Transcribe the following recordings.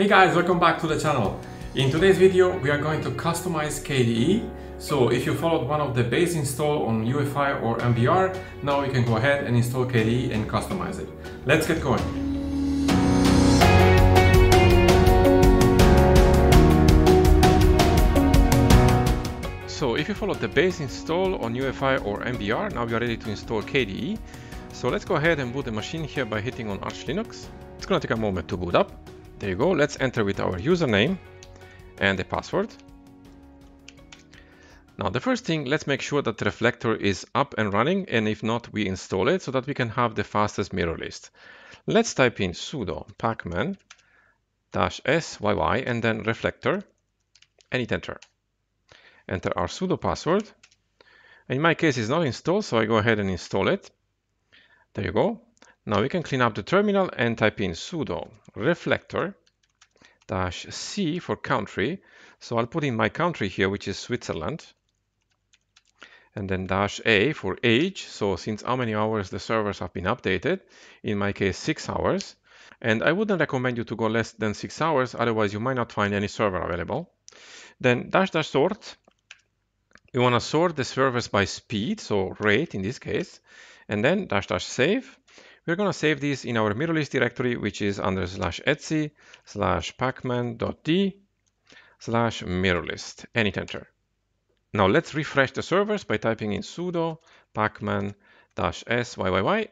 Hey guys, welcome back to the channel. In today's video, we are going to customize KDE. So if you followed one of the base install on UEFI or MBR, now you can go ahead and install KDE and customize it. Let's get going. So if you followed the base install on UEFI or MBR, now we are ready to install KDE. So let's go ahead and boot the machine here by hitting on Arch Linux. It's gonna take a moment to boot up. There you go. Let's enter with our username and the password. Now, the first thing, let's make sure that the reflector is up and running, and if not, we install it so that we can have the fastest mirror list. Let's type in sudo pacman-syy and then reflector, and hit enter. Enter our sudo password. In my case, it's not installed, so I go ahead and install it. There you go. Now we can clean up the terminal and type in sudo reflector dash C for country. So I'll put in my country here, which is Switzerland. And then dash A for age. So since how many hours the servers have been updated, in my case, six hours. And I wouldn't recommend you to go less than six hours, otherwise you might not find any server available. Then dash dash sort. We want to sort the servers by speed, so rate in this case, and then dash dash save. We're going to save these in our mirror list directory, which is under slash etsy slash pacman.d slash mirror list and hit enter. Now let's refresh the servers by typing in sudo pacman-s yy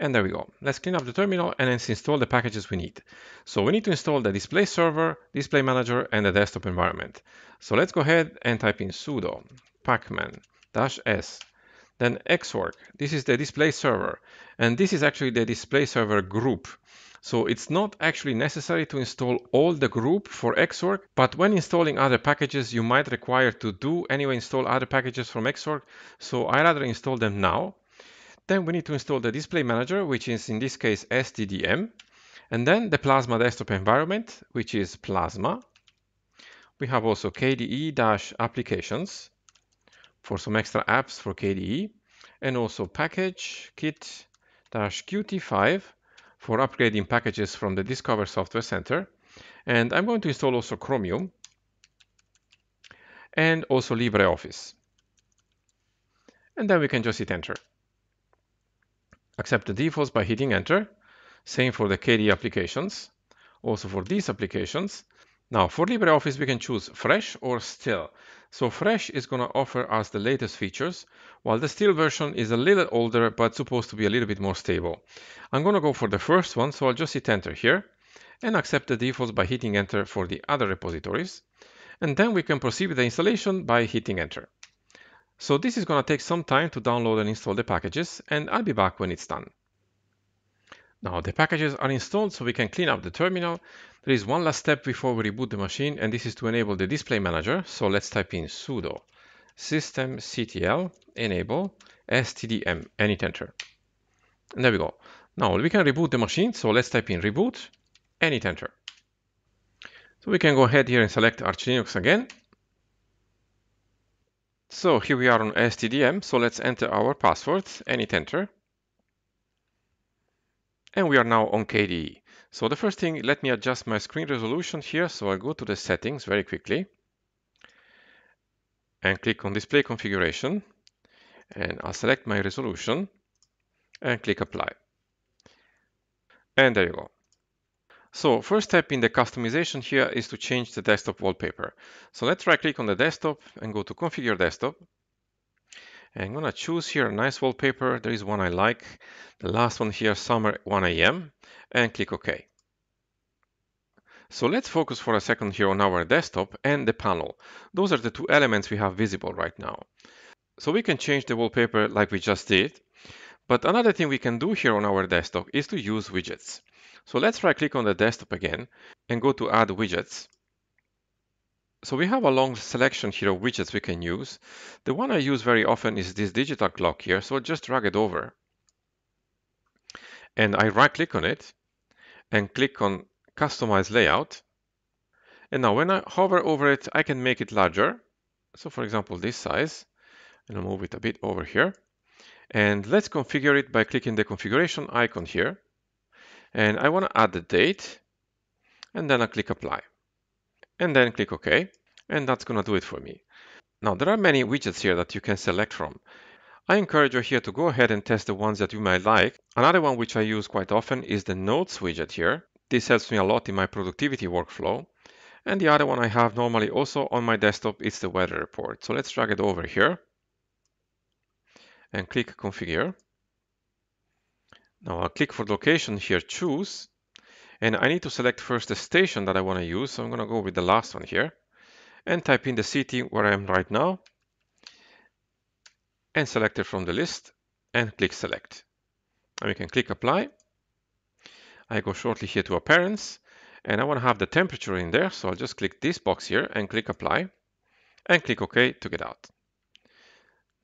and there we go. Let's clean up the terminal and then install the packages we need. So we need to install the display server, display manager, and the desktop environment. So let's go ahead and type in sudo pacman-s then Xorg, this is the display server. And this is actually the display server group. So it's not actually necessary to install all the group for Xorg, but when installing other packages, you might require to do anyway install other packages from Xorg. So I rather install them now. Then we need to install the display manager, which is in this case STDM, and then the Plasma desktop environment, which is Plasma. We have also KDE-applications, for some extra apps for KDE and also package kit qt5 for upgrading packages from the Discover Software Center. And I'm going to install also Chromium and also LibreOffice. And then we can just hit enter. Accept the defaults by hitting enter. Same for the KDE applications. Also for these applications, now for LibreOffice, we can choose fresh or still. So fresh is going to offer us the latest features, while the still version is a little older, but supposed to be a little bit more stable. I'm going to go for the first one. So I'll just hit enter here and accept the defaults by hitting enter for the other repositories. And then we can proceed with the installation by hitting enter. So this is going to take some time to download and install the packages, and I'll be back when it's done. Now the packages are installed so we can clean up the terminal. There is one last step before we reboot the machine, and this is to enable the display manager. So let's type in sudo systemctl enable stdm and hit enter. And there we go. Now we can reboot the machine. So let's type in reboot and hit enter. So we can go ahead here and select Arch Linux again. So here we are on STDM. So let's enter our password and hit enter. And we are now on KDE. So the first thing, let me adjust my screen resolution here. So I'll go to the settings very quickly and click on display configuration and I'll select my resolution and click apply. And there you go. So first step in the customization here is to change the desktop wallpaper. So let's right click on the desktop and go to configure desktop I'm gonna choose here a nice wallpaper. There is one I like. The last one here, summer 1 a.m. and click OK. So let's focus for a second here on our desktop and the panel. Those are the two elements we have visible right now. So we can change the wallpaper like we just did. But another thing we can do here on our desktop is to use widgets. So let's right click on the desktop again and go to add widgets. So we have a long selection here of widgets we can use. The one I use very often is this digital clock here, so I'll just drag it over. And I right click on it and click on customize layout. And now when I hover over it, I can make it larger. So for example, this size, and I'll move it a bit over here. And let's configure it by clicking the configuration icon here. And I want to add the date and then I click apply and then click OK. And that's going to do it for me. Now, there are many widgets here that you can select from. I encourage you here to go ahead and test the ones that you might like. Another one which I use quite often is the Notes widget here. This helps me a lot in my productivity workflow. And the other one I have normally also on my desktop is the weather report. So let's drag it over here and click configure. Now I'll click for location here, choose, and I need to select first the station that I want to use. So I'm going to go with the last one here and type in the city where I am right now and select it from the list and click select. And we can click apply. I go shortly here to appearance and I want to have the temperature in there. So I'll just click this box here and click apply and click OK to get out.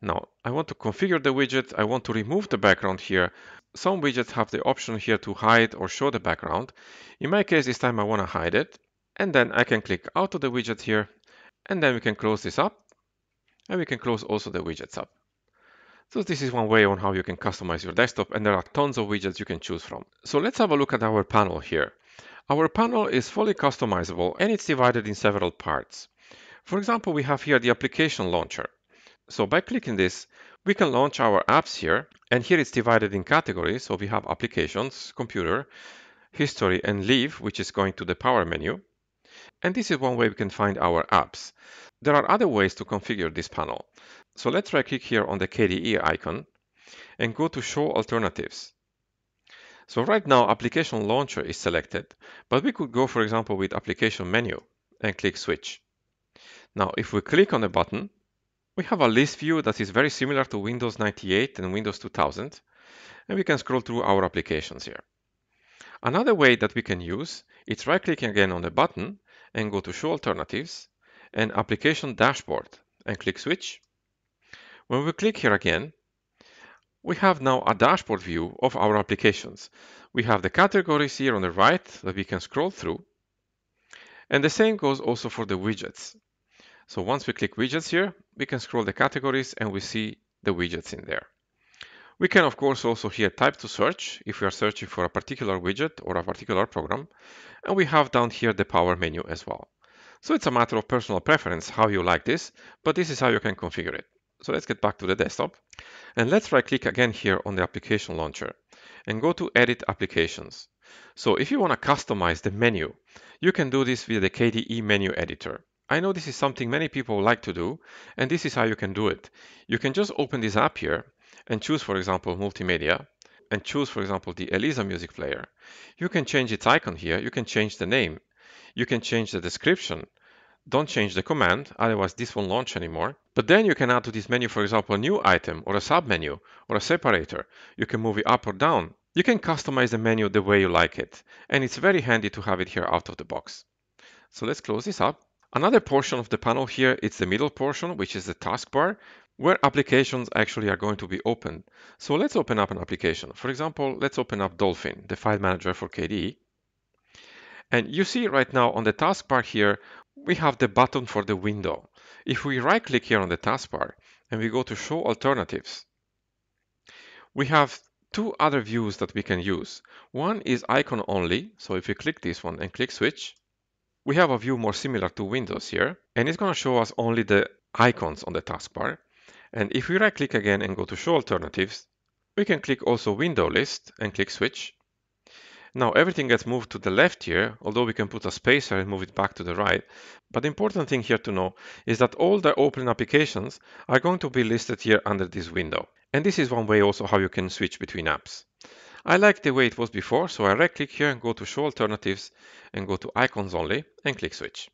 Now I want to configure the widget. I want to remove the background here some widgets have the option here to hide or show the background. In my case, this time I want to hide it. And then I can click out of the widget here. And then we can close this up. And we can close also the widgets up. So this is one way on how you can customize your desktop and there are tons of widgets you can choose from. So let's have a look at our panel here. Our panel is fully customizable and it's divided in several parts. For example, we have here the application launcher. So by clicking this, we can launch our apps here. And here it's divided in categories. So we have applications, computer, history, and leave, which is going to the power menu. And this is one way we can find our apps. There are other ways to configure this panel. So let's right click here on the KDE icon and go to show alternatives. So right now application launcher is selected, but we could go for example with application menu and click switch. Now if we click on the button, we have a list view that is very similar to Windows 98 and Windows 2000, and we can scroll through our applications here. Another way that we can use is right-clicking again on the button and go to Show Alternatives and Application Dashboard and click Switch. When we click here again, we have now a dashboard view of our applications. We have the categories here on the right that we can scroll through. And the same goes also for the widgets. So once we click widgets here, we can scroll the categories and we see the widgets in there. We can of course also here type to search if we are searching for a particular widget or a particular program. And we have down here the power menu as well. So it's a matter of personal preference how you like this, but this is how you can configure it. So let's get back to the desktop and let's right click again here on the application launcher and go to edit applications. So if you want to customize the menu, you can do this via the KDE menu editor. I know this is something many people like to do, and this is how you can do it. You can just open this app here and choose, for example, multimedia and choose, for example, the Elisa music player. You can change its icon here. You can change the name. You can change the description. Don't change the command, otherwise this won't launch anymore. But then you can add to this menu, for example, a new item or a submenu or a separator. You can move it up or down. You can customize the menu the way you like it. And it's very handy to have it here out of the box. So let's close this up Another portion of the panel here, it's the middle portion, which is the taskbar, where applications actually are going to be opened. So let's open up an application. For example, let's open up Dolphin, the file manager for KDE. And you see right now on the taskbar here, we have the button for the window. If we right click here on the taskbar and we go to show alternatives, we have two other views that we can use. One is icon only. So if you click this one and click switch, we have a view more similar to Windows here, and it's going to show us only the icons on the taskbar. And if we right click again and go to show alternatives, we can click also window list and click switch. Now everything gets moved to the left here, although we can put a spacer and move it back to the right. But the important thing here to know is that all the open applications are going to be listed here under this window. And this is one way also how you can switch between apps. I like the way it was before, so I right click here and go to show alternatives and go to icons only and click switch.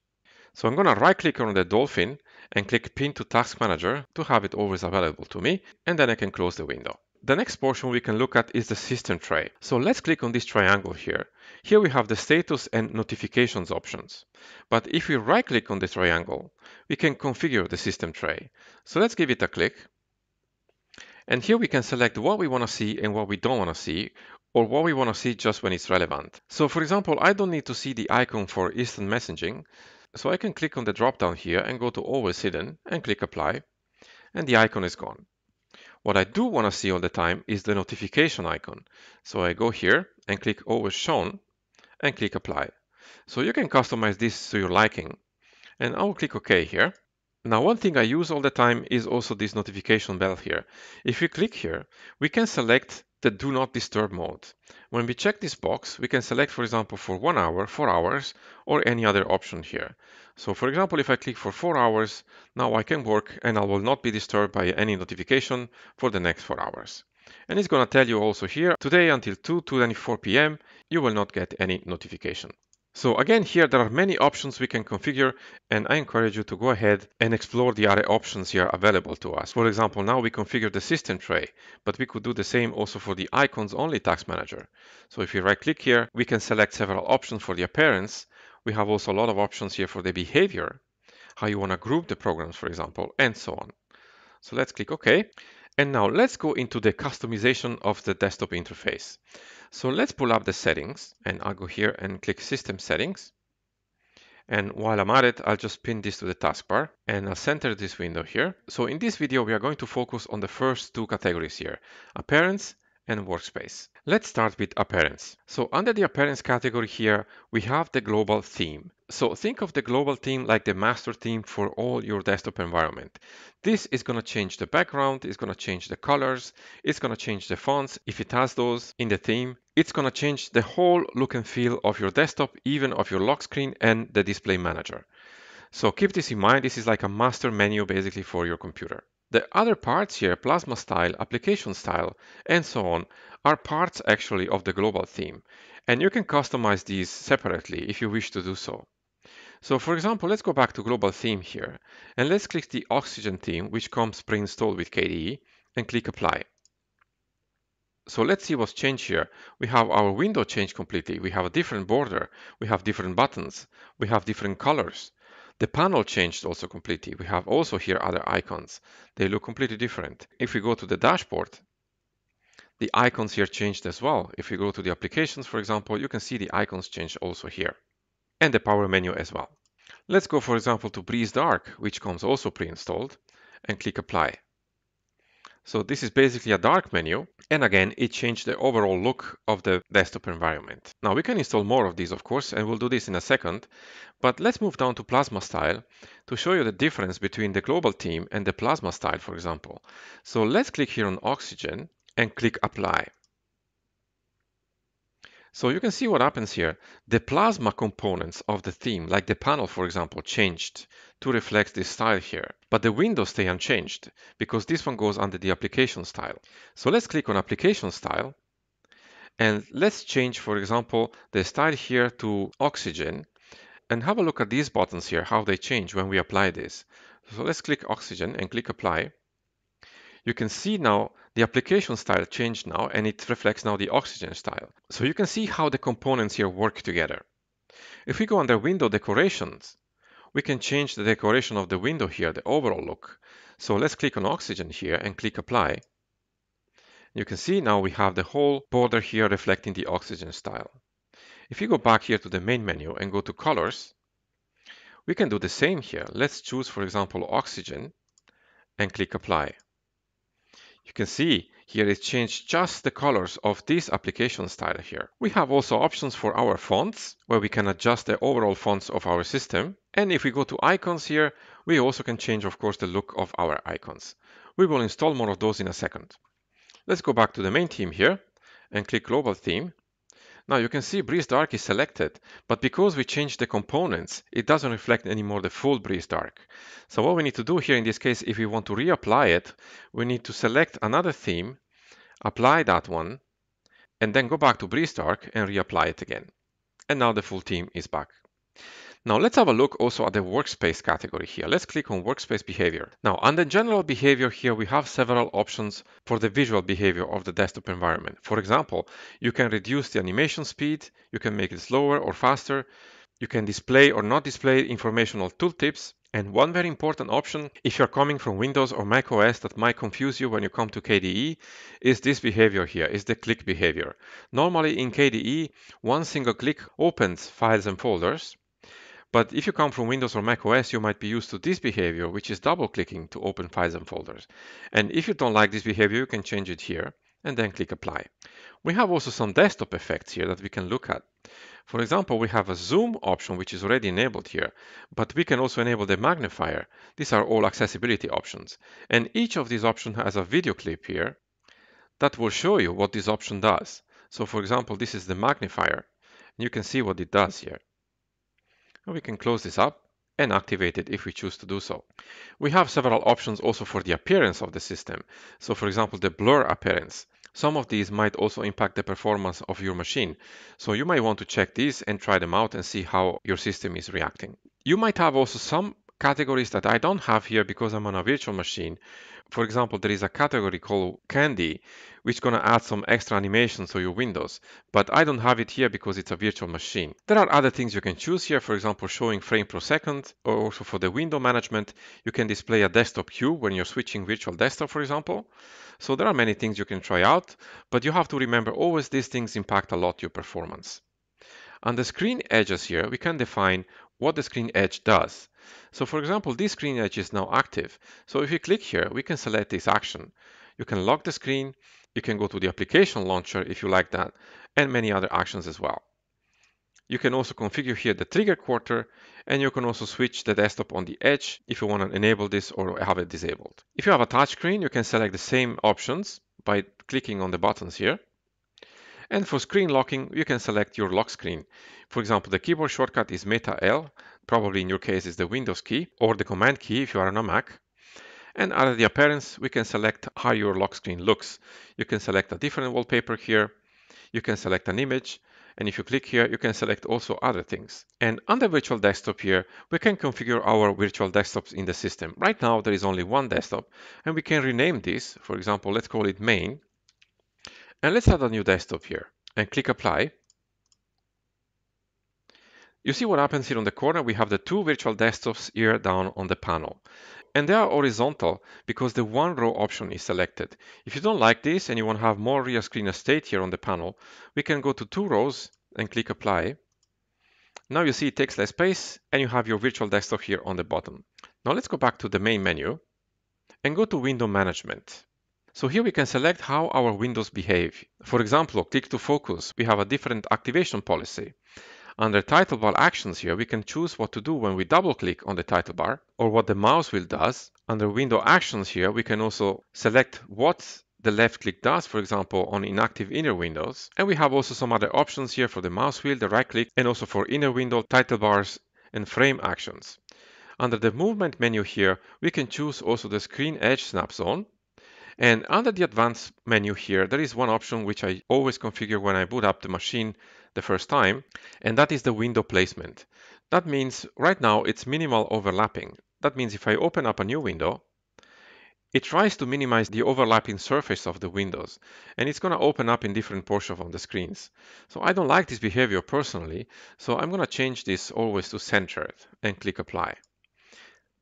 So I'm going to right click on the dolphin and click pin to task manager to have it always available to me and then I can close the window. The next portion we can look at is the system tray. So let's click on this triangle here. Here we have the status and notifications options. But if we right click on the triangle, we can configure the system tray. So let's give it a click and here we can select what we want to see and what we don't want to see, or what we want to see just when it's relevant. So for example, I don't need to see the icon for instant messaging, so I can click on the dropdown here and go to always hidden and click apply, and the icon is gone. What I do want to see all the time is the notification icon. So I go here and click always shown and click apply. So you can customize this to your liking. And I'll click OK here. Now, one thing I use all the time is also this notification bell here. If we click here, we can select the do not disturb mode. When we check this box, we can select, for example, for one hour, four hours, or any other option here. So for example, if I click for four hours, now I can work and I will not be disturbed by any notification for the next four hours. And it's gonna tell you also here, today until 2 to 24 p.m., you will not get any notification. So again, here there are many options we can configure and I encourage you to go ahead and explore the other options here available to us. For example, now we configure the system tray, but we could do the same also for the icons only tax manager. So if you right click here, we can select several options for the appearance. We have also a lot of options here for the behavior, how you want to group the programs, for example, and so on. So let's click OK. And now let's go into the customization of the desktop interface. So let's pull up the settings and I'll go here and click system settings. And while I'm at it, I'll just pin this to the taskbar and I'll center this window here. So in this video, we are going to focus on the first two categories here, appearance and workspace. Let's start with appearance. So under the appearance category here, we have the global theme. So think of the global team like the master team for all your desktop environment. This is going to change the background, it's going to change the colors, it's going to change the fonts if it has those in the theme. It's going to change the whole look and feel of your desktop, even of your lock screen and the display manager. So keep this in mind, this is like a master menu basically for your computer. The other parts here, plasma style, application style, and so on, are parts actually of the global theme. And you can customize these separately if you wish to do so. So for example, let's go back to global theme here and let's click the oxygen theme, which comes pre-installed with KDE and click apply. So let's see what's changed here. We have our window changed completely. We have a different border. We have different buttons. We have different colors. The panel changed also completely. We have also here other icons. They look completely different. If we go to the dashboard, the icons here changed as well. If we go to the applications, for example, you can see the icons change also here and the power menu as well. Let's go, for example, to Breeze Dark, which comes also pre-installed, and click Apply. So this is basically a dark menu, and again, it changed the overall look of the desktop environment. Now, we can install more of these, of course, and we'll do this in a second, but let's move down to Plasma Style to show you the difference between the global theme and the Plasma Style, for example. So let's click here on Oxygen and click Apply. So you can see what happens here. The plasma components of the theme, like the panel, for example, changed to reflect this style here. But the windows stay unchanged because this one goes under the application style. So let's click on application style and let's change, for example, the style here to oxygen and have a look at these buttons here, how they change when we apply this. So let's click oxygen and click apply you can see now the application style changed now and it reflects now the oxygen style. So you can see how the components here work together. If we go under window decorations, we can change the decoration of the window here, the overall look. So let's click on oxygen here and click apply. You can see now we have the whole border here reflecting the oxygen style. If you go back here to the main menu and go to colors, we can do the same here. Let's choose, for example, oxygen and click apply. You can see here it changed just the colors of this application style here. We have also options for our fonts where we can adjust the overall fonts of our system. And if we go to icons here, we also can change, of course, the look of our icons. We will install more of those in a second. Let's go back to the main theme here and click global theme. Now you can see Breeze Dark is selected, but because we changed the components, it doesn't reflect anymore the full Breeze Dark. So what we need to do here in this case, if we want to reapply it, we need to select another theme, apply that one, and then go back to Breeze Dark and reapply it again. And now the full theme is back. Now let's have a look also at the workspace category here. Let's click on workspace behavior. Now under general behavior here, we have several options for the visual behavior of the desktop environment. For example, you can reduce the animation speed, you can make it slower or faster, you can display or not display informational tooltips, and one very important option, if you're coming from Windows or Mac OS that might confuse you when you come to KDE, is this behavior here, is the click behavior. Normally in KDE, one single click opens files and folders, but if you come from Windows or Mac OS, you might be used to this behavior, which is double clicking to open files and folders. And if you don't like this behavior, you can change it here and then click apply. We have also some desktop effects here that we can look at. For example, we have a zoom option, which is already enabled here, but we can also enable the magnifier. These are all accessibility options. And each of these options has a video clip here that will show you what this option does. So for example, this is the magnifier. You can see what it does here. And we can close this up and activate it if we choose to do so. We have several options also for the appearance of the system. So for example, the blur appearance. Some of these might also impact the performance of your machine. So you might want to check these and try them out and see how your system is reacting. You might have also some categories that I don't have here because I'm on a virtual machine. For example, there is a category called candy, which is going to add some extra animations to your windows, but I don't have it here because it's a virtual machine. There are other things you can choose here, for example, showing frame per second, or also for the window management, you can display a desktop queue when you're switching virtual desktop, for example. So there are many things you can try out, but you have to remember always these things impact a lot your performance. On the screen edges here, we can define what the screen edge does. So for example, this screen edge is now active. So if you click here, we can select this action. You can lock the screen, you can go to the application launcher if you like that, and many other actions as well. You can also configure here the trigger quarter, and you can also switch the desktop on the edge if you want to enable this or have it disabled. If you have a touchscreen, you can select the same options by clicking on the buttons here. And for screen locking, you can select your lock screen. For example, the keyboard shortcut is Meta L, probably in your case is the Windows key or the Command key if you are on a Mac. And under the appearance, we can select how your lock screen looks. You can select a different wallpaper here. You can select an image. And if you click here, you can select also other things. And under virtual desktop here, we can configure our virtual desktops in the system. Right now, there is only one desktop and we can rename this. For example, let's call it main and let's add a new desktop here and click apply. You see what happens here on the corner? We have the two virtual desktops here down on the panel. And they are horizontal because the one row option is selected. If you don't like this and you want to have more real screen estate here on the panel, we can go to two rows and click apply. Now you see it takes less space and you have your virtual desktop here on the bottom. Now let's go back to the main menu and go to window management. So here we can select how our windows behave. For example, click to focus, we have a different activation policy. Under title bar actions here, we can choose what to do when we double click on the title bar or what the mouse wheel does. Under window actions here, we can also select what the left click does, for example, on inactive inner windows. And we have also some other options here for the mouse wheel, the right click, and also for inner window, title bars, and frame actions. Under the movement menu here, we can choose also the screen edge snap zone, and under the advanced menu here, there is one option which I always configure when I boot up the machine the first time, and that is the window placement. That means right now it's minimal overlapping. That means if I open up a new window, it tries to minimize the overlapping surface of the windows, and it's going to open up in different portions on the screens. So I don't like this behavior personally, so I'm going to change this always to centered and click apply.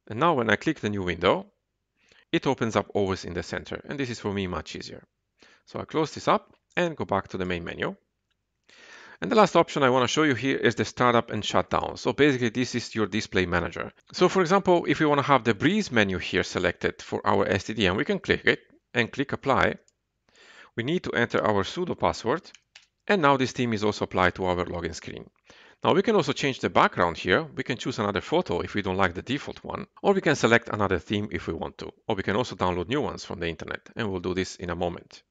And now when I click the new window, it opens up always in the center. And this is for me much easier. So I close this up and go back to the main menu. And the last option I want to show you here is the startup and shutdown. So basically this is your display manager. So for example, if we want to have the Breeze menu here selected for our STDM, we can click it and click apply. We need to enter our pseudo password. And now this theme is also applied to our login screen. Now we can also change the background here. We can choose another photo if we don't like the default one, or we can select another theme if we want to, or we can also download new ones from the internet, and we'll do this in a moment.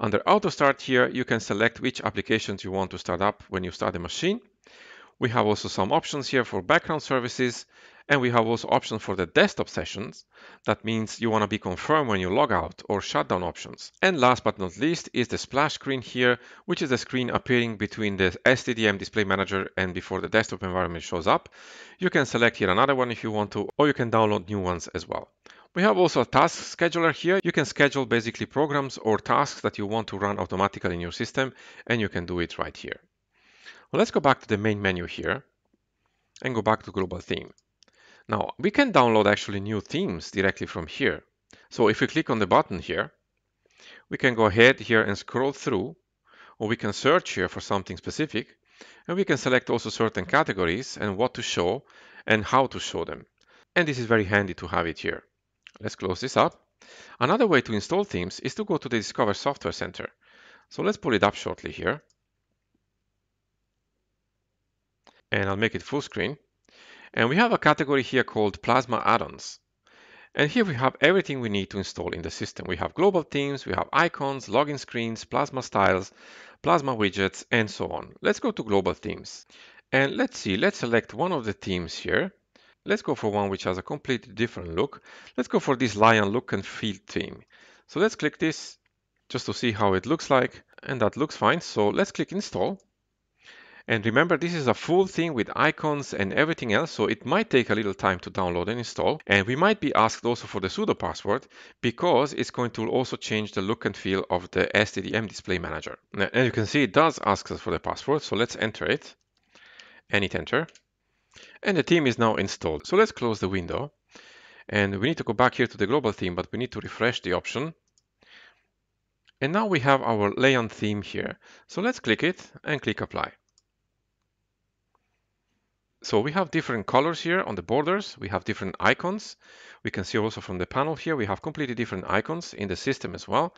Under auto start here, you can select which applications you want to start up when you start the machine. We have also some options here for background services and we have also options for the desktop sessions. That means you want to be confirmed when you log out or shutdown options. And last but not least is the splash screen here, which is the screen appearing between the STDM display manager and before the desktop environment shows up. You can select here another one if you want to, or you can download new ones as well. We have also a task scheduler here. You can schedule basically programs or tasks that you want to run automatically in your system, and you can do it right here. Well, let's go back to the main menu here and go back to global theme. Now, we can download actually new themes directly from here. So if we click on the button here, we can go ahead here and scroll through, or we can search here for something specific, and we can select also certain categories and what to show and how to show them. And this is very handy to have it here. Let's close this up. Another way to install themes is to go to the Discover Software Center. So let's pull it up shortly here. And I'll make it full screen. And we have a category here called Plasma Add-ons. And here we have everything we need to install in the system. We have global themes, we have icons, login screens, Plasma styles, Plasma widgets, and so on. Let's go to global themes. And let's see, let's select one of the themes here. Let's go for one which has a completely different look. Let's go for this lion look and feel theme. So let's click this just to see how it looks like. And that looks fine. So let's click install. And remember, this is a full thing with icons and everything else, so it might take a little time to download and install. And we might be asked also for the sudo password because it's going to also change the look and feel of the STDM display manager. Now, and you can see it does ask us for the password, so let's enter it and hit enter. And the theme is now installed. So let's close the window. And we need to go back here to the global theme, but we need to refresh the option and now we have our Leon theme here. So let's click it and click apply. So we have different colors here on the borders. We have different icons. We can see also from the panel here, we have completely different icons in the system as well.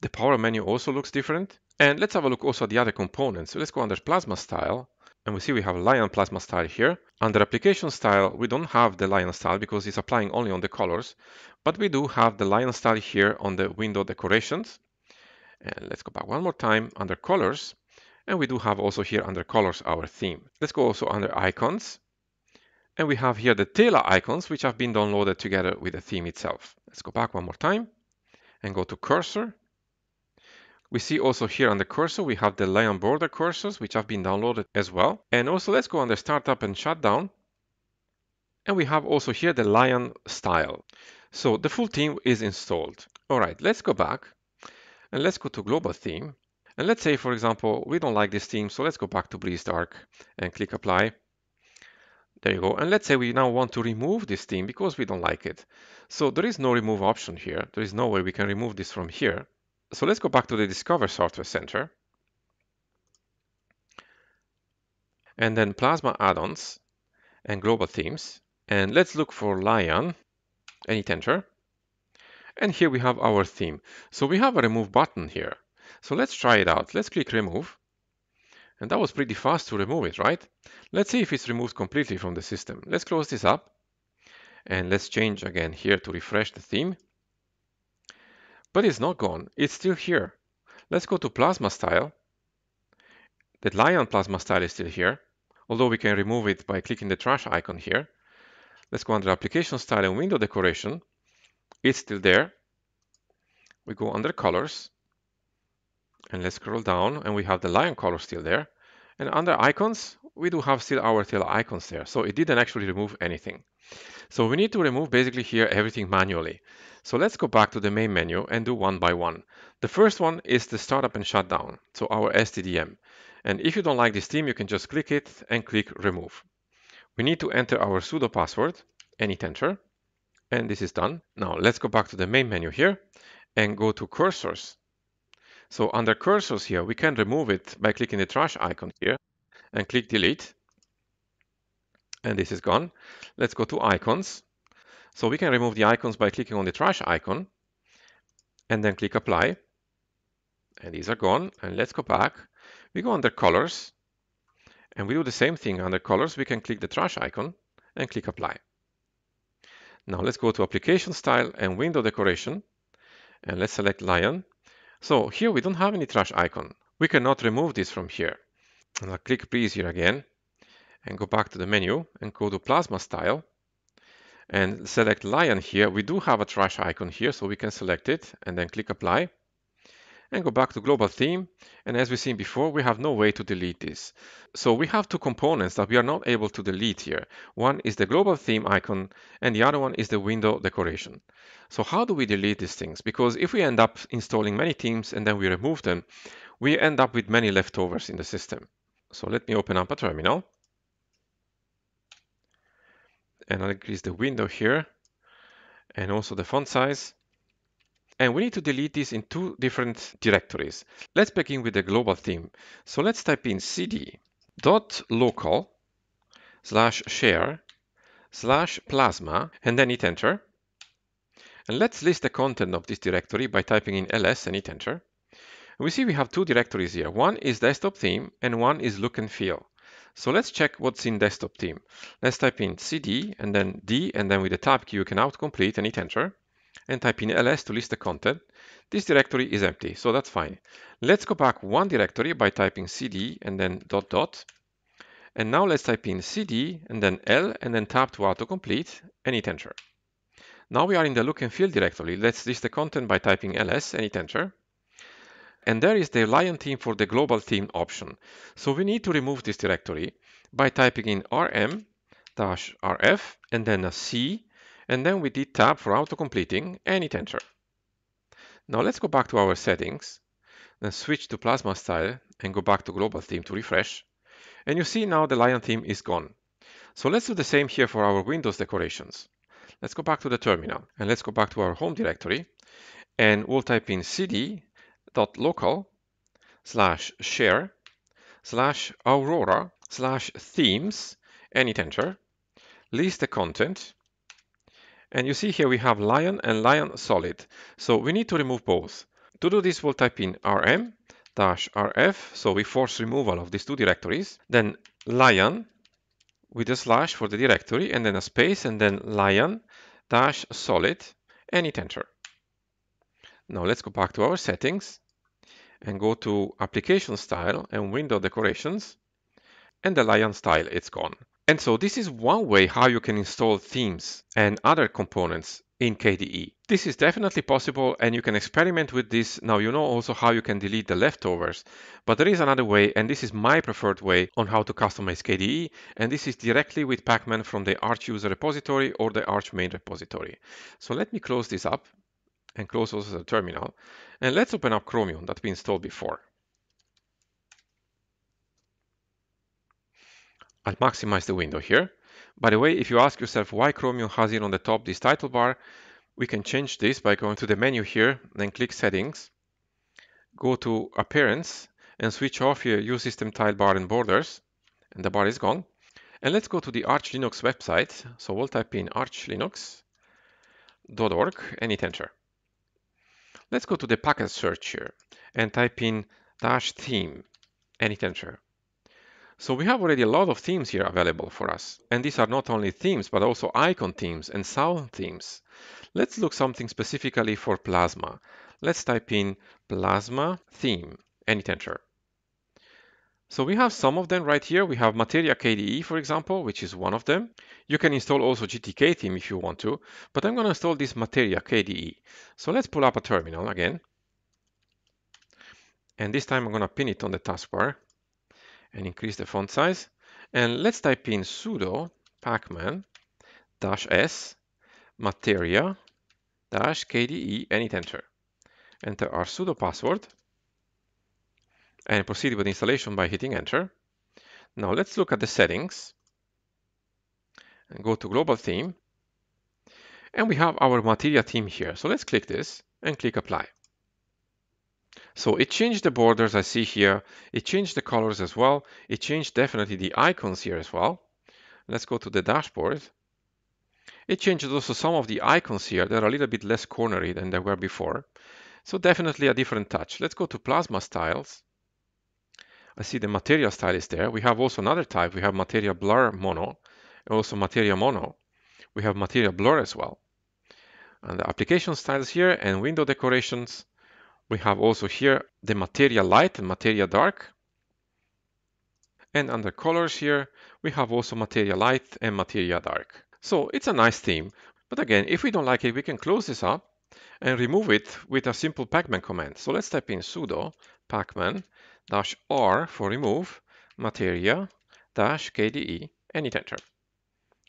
The power menu also looks different. And let's have a look also at the other components. So let's go under plasma style. And we see we have lion plasma style here. Under application style, we don't have the lion style because it's applying only on the colors. But we do have the lion style here on the window decorations. And let's go back one more time under colors. And we do have also here under colors our theme. Let's go also under icons. And we have here the Tela icons, which have been downloaded together with the theme itself. Let's go back one more time and go to cursor. We see also here on the cursor, we have the lion border cursors, which have been downloaded as well. And also let's go under startup and shutdown. And we have also here the lion style. So the full theme is installed. All right, let's go back and let's go to global theme. And let's say, for example, we don't like this theme, so let's go back to Breeze Dark and click Apply. There you go. And let's say we now want to remove this theme because we don't like it. So there is no remove option here. There is no way we can remove this from here. So let's go back to the Discover Software Center. And then Plasma Add-ons and Global Themes. And let's look for Lion and hit Enter. And here we have our theme. So we have a remove button here. So let's try it out. Let's click remove. And that was pretty fast to remove it, right? Let's see if it's removed completely from the system. Let's close this up and let's change again here to refresh the theme. But it's not gone, it's still here. Let's go to plasma style. The lion plasma style is still here, although we can remove it by clicking the trash icon here. Let's go under application style and window decoration. It's still there. We go under colors and let's scroll down and we have the lion color still there. And under icons, we do have still our tail icons there. So it didn't actually remove anything. So we need to remove basically here everything manually. So let's go back to the main menu and do one by one. The first one is the startup and shutdown, so our STDM. And if you don't like this theme, you can just click it and click remove. We need to enter our sudo password any enter. And this is done. Now let's go back to the main menu here and go to cursors so under cursors here, we can remove it by clicking the trash icon here and click delete. And this is gone. Let's go to icons. So we can remove the icons by clicking on the trash icon and then click apply. And these are gone. And let's go back. We go under colors and we do the same thing under colors. We can click the trash icon and click apply. Now let's go to application style and window decoration and let's select lion so here we don't have any trash icon. We cannot remove this from here. And I'll click please here again and go back to the menu and go to Plasma Style and select Lion here. We do have a trash icon here, so we can select it and then click Apply and go back to global theme. And as we've seen before, we have no way to delete this. So we have two components that we are not able to delete here. One is the global theme icon, and the other one is the window decoration. So how do we delete these things? Because if we end up installing many themes and then we remove them, we end up with many leftovers in the system. So let me open up a terminal. And I'll increase the window here and also the font size. And we need to delete this in two different directories. Let's begin with the global theme. So let's type in cd dot local slash share slash plasma and then hit enter. And let's list the content of this directory by typing in ls and hit enter. And we see we have two directories here. One is desktop theme and one is look and feel. So let's check what's in desktop theme. Let's type in cd and then d and then with the tab key you can autocomplete and hit enter and type in ls to list the content. This directory is empty, so that's fine. Let's go back one directory by typing cd and then dot dot. And now let's type in cd and then l and then tab to autocomplete and hit enter. Now we are in the look and feel directory. Let's list the content by typing ls and hit enter. And there is the lion theme for the global theme option. So we need to remove this directory by typing in rm-rf and then a c and then we did tab for auto-completing any tensor. Now let's go back to our settings, then switch to plasma style and go back to global theme to refresh. And you see now the lion theme is gone. So let's do the same here for our Windows decorations. Let's go back to the terminal and let's go back to our home directory and we'll type in cd.local slash share slash aurora slash themes any enter list the content and you see here we have lion and lion solid. So we need to remove both. To do this, we'll type in rm dash rf. So we force removal of these two directories. Then lion with a slash for the directory and then a space and then lion dash solid and hit enter. Now let's go back to our settings and go to application style and window decorations and the lion style, it's gone. And so this is one way how you can install themes and other components in KDE. This is definitely possible and you can experiment with this. Now you know also how you can delete the leftovers, but there is another way and this is my preferred way on how to customize KDE and this is directly with Pacman from the Arch user repository or the Arch main repository. So let me close this up and close also the terminal and let's open up Chromium that we installed before. I'll maximize the window here. By the way, if you ask yourself why Chromium has it on the top, this title bar, we can change this by going to the menu here, then click settings, go to appearance and switch off your use system tile bar and borders and the bar is gone. And let's go to the Arch Linux website. So we'll type in archlinux.org and hit enter. Let's go to the package search here and type in dash theme and hit enter. So we have already a lot of themes here available for us. And these are not only themes, but also icon themes and sound themes. Let's look something specifically for Plasma. Let's type in Plasma theme and enter. So we have some of them right here. We have Materia KDE, for example, which is one of them. You can install also GTK theme if you want to, but I'm going to install this Materia KDE. So let's pull up a terminal again. And this time I'm going to pin it on the taskbar and increase the font size. And let's type in sudo pacman dash s materia dash kde and hit enter. Enter our sudo password and proceed with installation by hitting enter. Now let's look at the settings and go to global theme. And we have our materia theme here. So let's click this and click apply. So it changed the borders I see here. It changed the colors as well. It changed definitely the icons here as well. Let's go to the dashboard. It changes also some of the icons here that are a little bit less cornery than they were before. So definitely a different touch. Let's go to plasma styles. I see the material style is there. We have also another type. We have material blur mono, and also material mono. We have material blur as well. And the application styles here and window decorations. We have also here the material light and material dark. And under colors here, we have also material light and material dark. So it's a nice theme. But again, if we don't like it, we can close this up and remove it with a simple pacman command. So let's type in sudo pacman dash r for remove material dash kde and hit enter.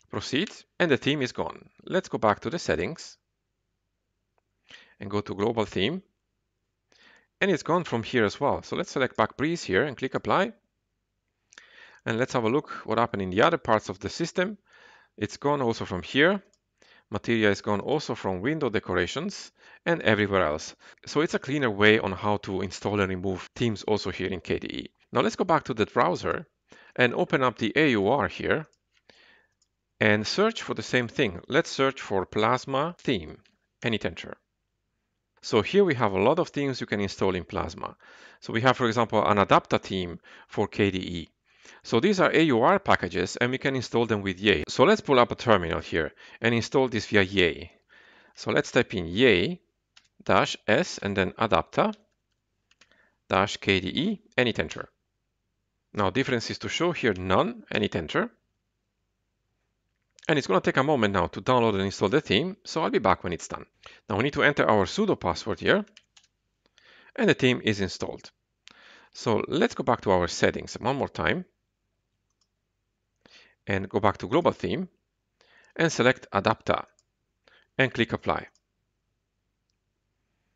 Proceed and the theme is gone. Let's go back to the settings and go to global theme and it's gone from here as well. So let's select back breeze here and click apply. And let's have a look what happened in the other parts of the system. It's gone also from here. Materia is gone also from window decorations and everywhere else. So it's a cleaner way on how to install and remove themes also here in KDE. Now let's go back to the browser and open up the AUR here and search for the same thing. Let's search for Plasma theme, Penitentiary. So here we have a lot of things you can install in Plasma. So we have, for example, an adapter theme for KDE. So these are AUR packages and we can install them with Yay. So let's pull up a terminal here and install this via Yay. So let's type in Yay dash S and then adapter dash KDE and hit enter. Now differences to show here none and hit enter. And it's going to take a moment now to download and install the theme, so I'll be back when it's done. Now we need to enter our sudo password here, and the theme is installed. So let's go back to our settings one more time, and go back to global theme, and select adapter, and click apply.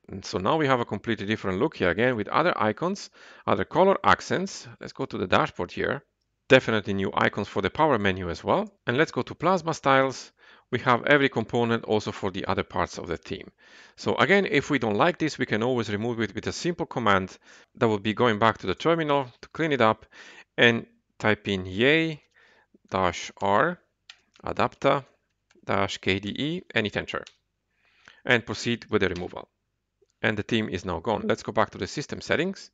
And so now we have a completely different look here again with other icons, other color accents. Let's go to the dashboard here definitely new icons for the power menu as well. And let's go to plasma styles. We have every component also for the other parts of the theme. So again, if we don't like this, we can always remove it with a simple command that would be going back to the terminal to clean it up and type in yay dash r adapter dash kde any hit enter and proceed with the removal. And the theme is now gone. Let's go back to the system settings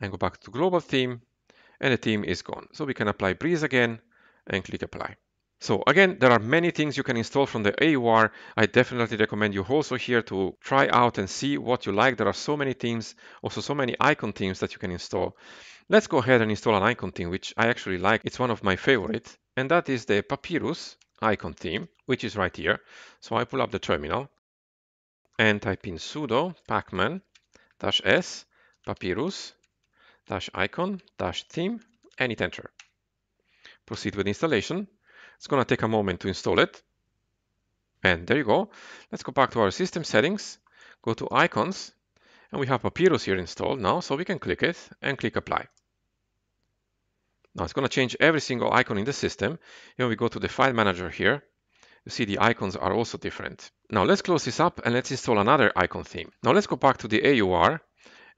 and go back to global theme and the theme is gone. So we can apply Breeze again and click apply. So again, there are many things you can install from the AUR. I definitely recommend you also here to try out and see what you like. There are so many themes, also so many icon themes that you can install. Let's go ahead and install an icon theme, which I actually like. It's one of my favorite, and that is the Papyrus icon theme, which is right here. So I pull up the terminal and type in sudo pacman-s papyrus dash icon, dash theme, and hit enter. Proceed with installation. It's going to take a moment to install it. And there you go. Let's go back to our system settings, go to icons, and we have Papyrus here installed now, so we can click it and click apply. Now it's going to change every single icon in the system. When we go to the file manager here, you see the icons are also different. Now let's close this up and let's install another icon theme. Now let's go back to the AUR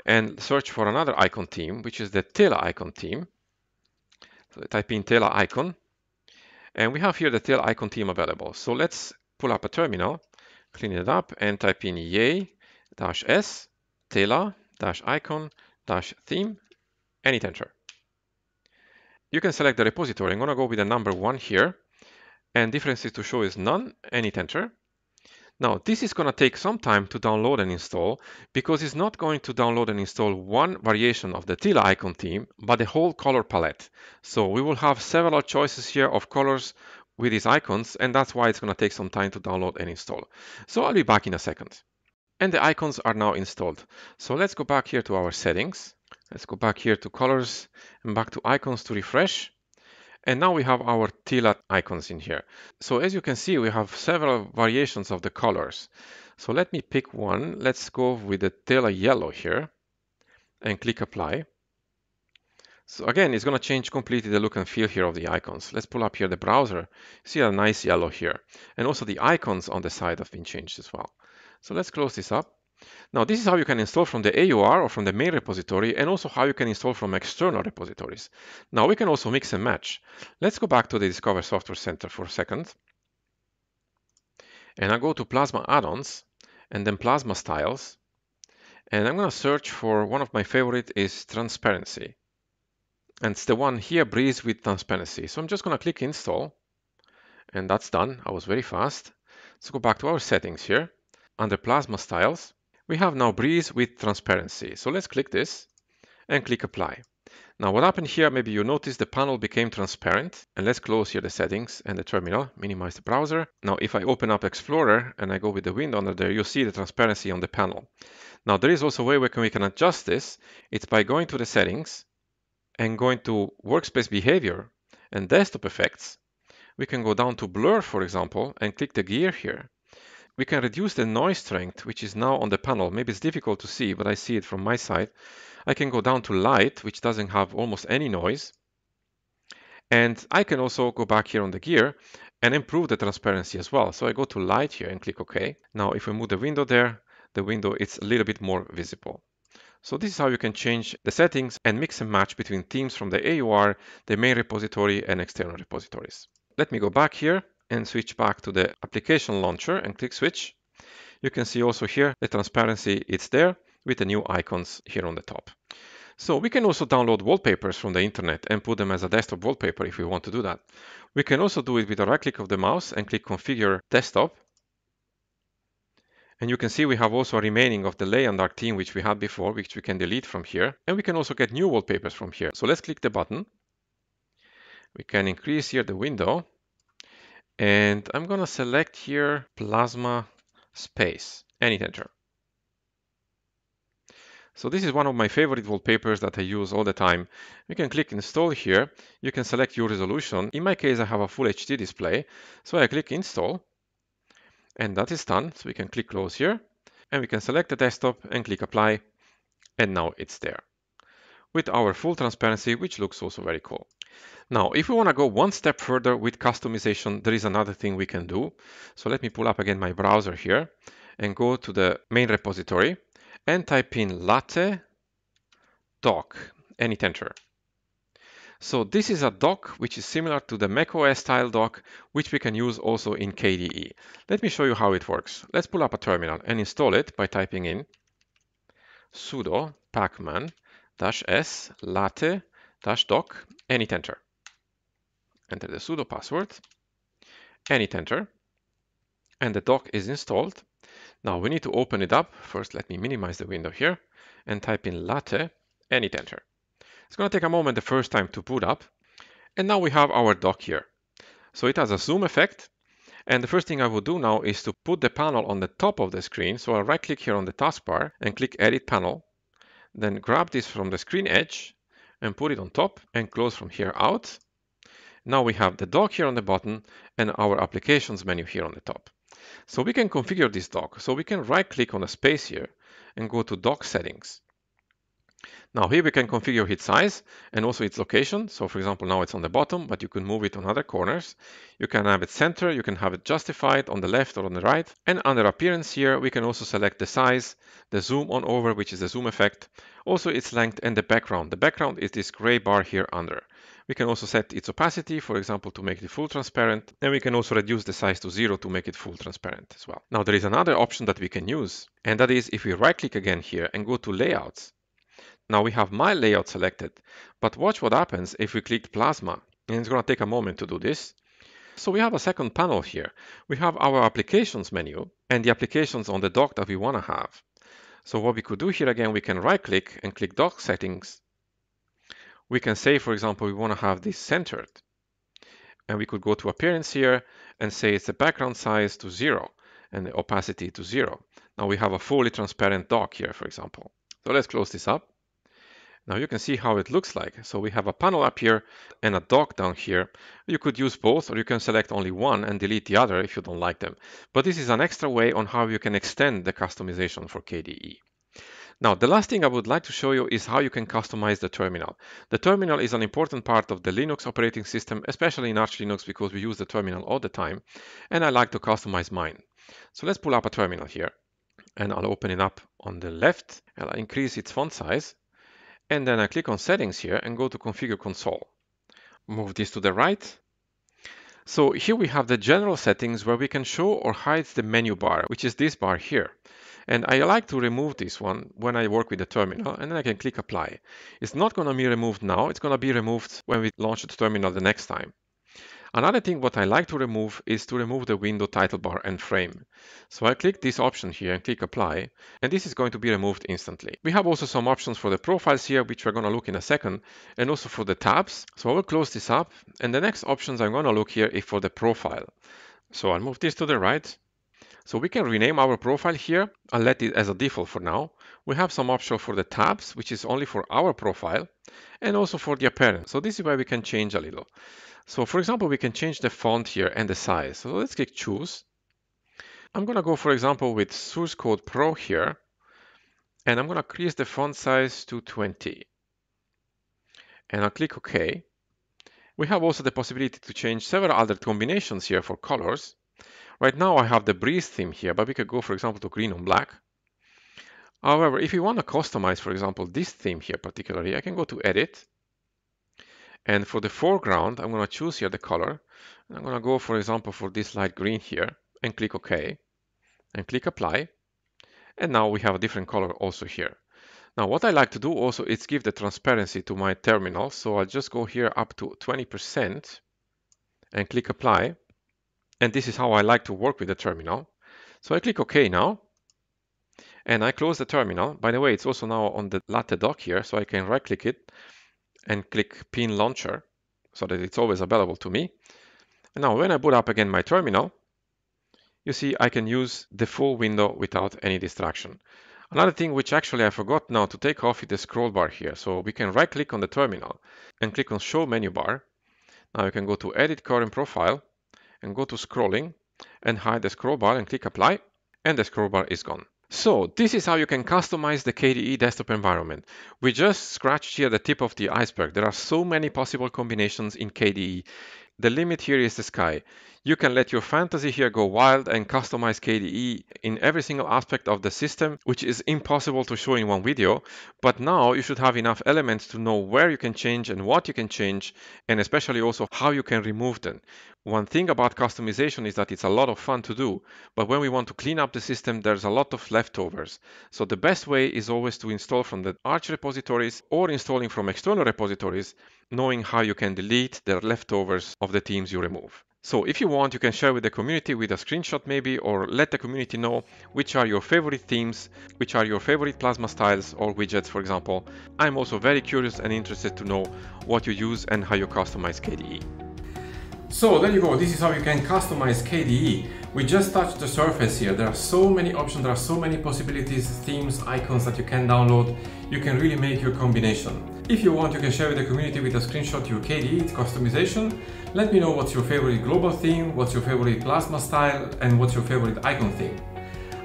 and search for another icon theme, which is the Tela icon theme. So type in Tela icon, and we have here the Tela icon theme available. So let's pull up a terminal, clean it up, and type in yay-s Tela-icon-theme and hit enter. You can select the repository. I'm going to go with the number one here, and differences to show is none, and hit enter. Now this is going to take some time to download and install because it's not going to download and install one variation of the Tila icon theme, but the whole color palette. So we will have several choices here of colors with these icons and that's why it's going to take some time to download and install. So I'll be back in a second. And the icons are now installed. So let's go back here to our settings. Let's go back here to colors and back to icons to refresh. And now we have our TILA icons in here. So as you can see, we have several variations of the colors. So let me pick one. Let's go with the TILA yellow here and click apply. So again, it's going to change completely the look and feel here of the icons. Let's pull up here the browser. See a nice yellow here. And also the icons on the side have been changed as well. So let's close this up. Now, this is how you can install from the AUR or from the main repository and also how you can install from external repositories. Now, we can also mix and match. Let's go back to the Discover Software Center for a second. And I go to Plasma Add-ons and then Plasma Styles. And I'm going to search for one of my favorite is Transparency. And it's the one here, Breeze with Transparency. So I'm just going to click Install. And that's done. I was very fast. Let's go back to our settings here. Under Plasma Styles, we have now Breeze with transparency. So let's click this and click apply. Now what happened here, maybe you noticed the panel became transparent and let's close here the settings and the terminal, minimize the browser. Now if I open up Explorer and I go with the window under there, you will see the transparency on the panel. Now there is also a way where we can adjust this. It's by going to the settings and going to workspace behavior and desktop effects. We can go down to blur, for example, and click the gear here we can reduce the noise strength, which is now on the panel. Maybe it's difficult to see, but I see it from my side. I can go down to light, which doesn't have almost any noise. And I can also go back here on the gear and improve the transparency as well. So I go to light here and click OK. Now, if we move the window there, the window is a little bit more visible. So this is how you can change the settings and mix and match between themes from the AUR, the main repository and external repositories. Let me go back here and switch back to the application launcher and click switch, you can see also here the transparency it's there with the new icons here on the top. So we can also download wallpapers from the internet and put them as a desktop wallpaper if we want to do that. We can also do it with a right click of the mouse and click configure desktop. And you can see we have also a remaining of the lay and dark theme which we had before, which we can delete from here. And we can also get new wallpapers from here. So let's click the button. We can increase here the window and I'm going to select here plasma space, any tensor. So this is one of my favorite wallpapers that I use all the time. You can click install here. You can select your resolution. In my case, I have a full HD display. So I click install and that is done. So we can click close here and we can select the desktop and click apply. And now it's there with our full transparency, which looks also very cool. Now, if we want to go one step further with customization, there is another thing we can do. So let me pull up again my browser here and go to the main repository and type in latte doc and hit enter. So this is a doc which is similar to the macOS style doc, which we can use also in KDE. Let me show you how it works. Let's pull up a terminal and install it by typing in sudo pacman-s latte dash doc and hit enter. Enter the sudo password and hit enter. And the doc is installed. Now we need to open it up. First, let me minimize the window here and type in latte and hit enter. It's going to take a moment the first time to boot up. And now we have our dock here. So it has a zoom effect. And the first thing I will do now is to put the panel on the top of the screen. So I'll right click here on the taskbar and click edit panel. Then grab this from the screen edge and put it on top and close from here out. Now we have the dock here on the bottom and our applications menu here on the top. So we can configure this dock. So we can right click on a space here and go to dock settings. Now here we can configure its size and also its location. So for example, now it's on the bottom, but you can move it on other corners. You can have it center, you can have it justified on the left or on the right. And under appearance here, we can also select the size, the zoom on over, which is the zoom effect, also its length and the background. The background is this gray bar here under. We can also set its opacity, for example, to make it full transparent, and we can also reduce the size to zero to make it full transparent as well. Now there is another option that we can use, and that is if we right click again here and go to layouts. Now we have my layout selected, but watch what happens if we click plasma, and it's gonna take a moment to do this. So we have a second panel here. We have our applications menu and the applications on the dock that we wanna have. So what we could do here again, we can right click and click dock settings. We can say, for example, we want to have this centered. And we could go to appearance here and say it's the background size to zero and the opacity to zero. Now we have a fully transparent dock here, for example. So let's close this up. Now you can see how it looks like. So we have a panel up here and a dock down here. You could use both or you can select only one and delete the other if you don't like them. But this is an extra way on how you can extend the customization for KDE. Now, the last thing I would like to show you is how you can customize the terminal. The terminal is an important part of the Linux operating system, especially in Arch Linux because we use the terminal all the time, and I like to customize mine. So let's pull up a terminal here, and I'll open it up on the left, and I'll increase its font size and then I click on settings here and go to configure console. Move this to the right. So here we have the general settings where we can show or hide the menu bar, which is this bar here. And I like to remove this one when I work with the terminal and then I can click apply. It's not going to be removed now. It's going to be removed when we launch the terminal the next time. Another thing what I like to remove is to remove the window title bar and frame. So I click this option here and click apply and this is going to be removed instantly. We have also some options for the profiles here which we're going to look in a second and also for the tabs. So I will close this up and the next options I'm going to look here is for the profile. So I'll move this to the right so we can rename our profile here. I'll let it as a default for now. We have some options for the tabs, which is only for our profile, and also for the appearance. So this is where we can change a little. So for example, we can change the font here and the size. So let's click choose. I'm going to go, for example, with source code pro here, and I'm going to increase the font size to 20. And I'll click OK. We have also the possibility to change several other combinations here for colors. Right now I have the breeze theme here, but we could go, for example, to green on black. However, if we want to customize, for example, this theme here particularly, I can go to Edit, and for the foreground, I'm going to choose here the color. I'm going to go, for example, for this light green here and click OK and click Apply. And now we have a different color also here. Now, what I like to do also is give the transparency to my terminal. So I'll just go here up to 20% and click Apply. And this is how I like to work with the terminal. So I click OK now and I close the terminal. By the way, it's also now on the Latte dock here, so I can right click it and click pin launcher so that it's always available to me. And now when I boot up again my terminal, you see I can use the full window without any distraction. Another thing which actually I forgot now to take off is the scroll bar here. So we can right click on the terminal and click on show menu bar. Now you can go to edit current profile and go to scrolling and hide the scroll bar and click apply and the scroll bar is gone. So this is how you can customize the KDE desktop environment. We just scratched here the tip of the iceberg. There are so many possible combinations in KDE. The limit here is the sky. You can let your fantasy here go wild and customize KDE in every single aspect of the system, which is impossible to show in one video. But now you should have enough elements to know where you can change and what you can change, and especially also how you can remove them. One thing about customization is that it's a lot of fun to do, but when we want to clean up the system, there's a lot of leftovers. So the best way is always to install from the Arch repositories or installing from external repositories knowing how you can delete the leftovers of the teams you remove. So if you want, you can share with the community with a screenshot maybe, or let the community know which are your favorite themes, which are your favorite plasma styles or widgets, for example. I'm also very curious and interested to know what you use and how you customize KDE. So there you go, this is how you can customize KDE. We just touched the surface here. There are so many options, there are so many possibilities, themes, icons that you can download. You can really make your combination. If you want, you can share with the community with a screenshot your KDE, its customization. Let me know what's your favorite global theme, what's your favorite plasma style, and what's your favorite icon theme.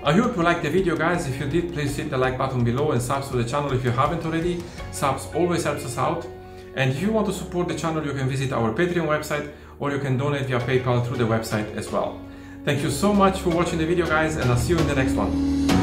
I hope you liked the video guys, if you did please hit the like button below and subs to the channel if you haven't already, subs always helps us out. And if you want to support the channel you can visit our Patreon website or you can donate via PayPal through the website as well. Thank you so much for watching the video guys and I'll see you in the next one.